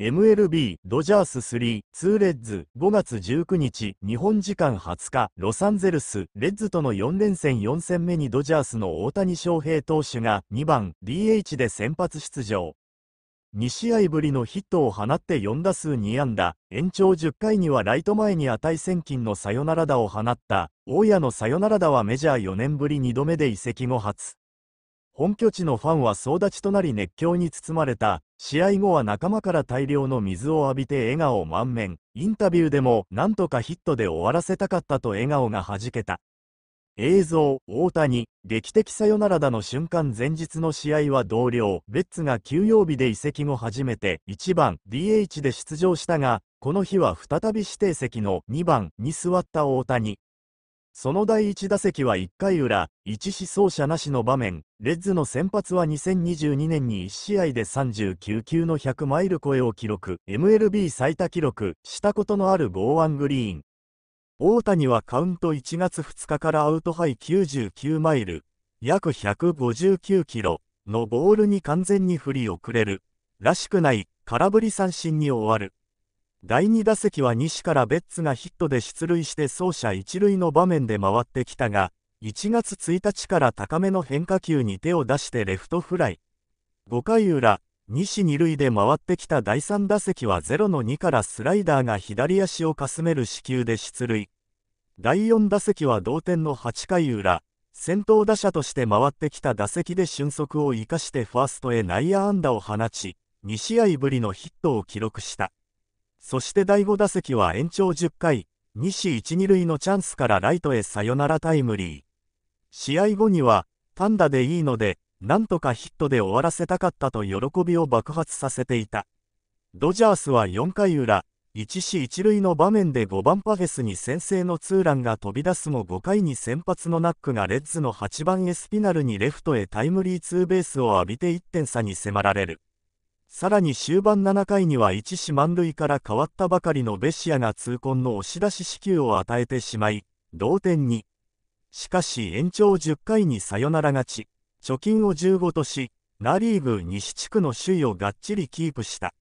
MLB ドジャース3、2レッズ5月19日日本時間20日ロサンゼルスレッズとの4連戦4戦目にドジャースの大谷翔平投手が2番 DH で先発出場2試合ぶりのヒットを放って4打数2安打延長10回にはライト前に値千金のサヨナラ打を放った大谷のサヨナラ打はメジャー4年ぶり2度目で移籍後初本拠地のファンは総立ちとなり熱狂に包まれた試合後は仲間から大量の水を浴びて笑顔満面、インタビューでもなんとかヒットで終わらせたかったと笑顔が弾けた。映像、大谷、劇的サヨナラだの瞬間前日の試合は同僚、ベッツが休養日で移籍後初めて1番 DH で出場したが、この日は再び指定席の2番に座った大谷。その第1打席は1回裏、1死走者なしの場面、レッズの先発は2022年に1試合で39球の100マイル超えを記録、MLB 最多記録したことのある剛腕グリーン。大谷はカウント1月2日からアウトハイ99マイル、約159キロのボールに完全に振り遅れる、らしくない空振り三振に終わる。第2打席は西からベッツがヒットで出塁して走者一塁の場面で回ってきたが、1月1日から高めの変化球に手を出してレフトフライ。5回裏、西二塁で回ってきた第3打席は0の2からスライダーが左足をかすめる四球で出塁。第4打席は同点の8回裏、先頭打者として回ってきた打席で俊足を生かしてファーストへ内野安打を放ち、2試合ぶりのヒットを記録した。そして第5打席は延長10回、西1、2塁のチャンスからライトへサヨナラタイムリー。試合後には、単打でいいので、なんとかヒットで終わらせたかったと喜びを爆発させていた。ドジャースは4回裏、1死1塁の場面で5番パフェスに先制のツーランが飛び出すも5回に先発のナックがレッズの8番エスピナルにレフトへタイムリーツーベースを浴びて1点差に迫られる。さらに終盤7回には一死満塁から変わったばかりのベシアが痛恨の押し出し支給を与えてしまい、同点に。しかし延長10回にサヨナラ勝ち、貯金を15とし、ナ・リーグ西地区の首位をがっちりキープした。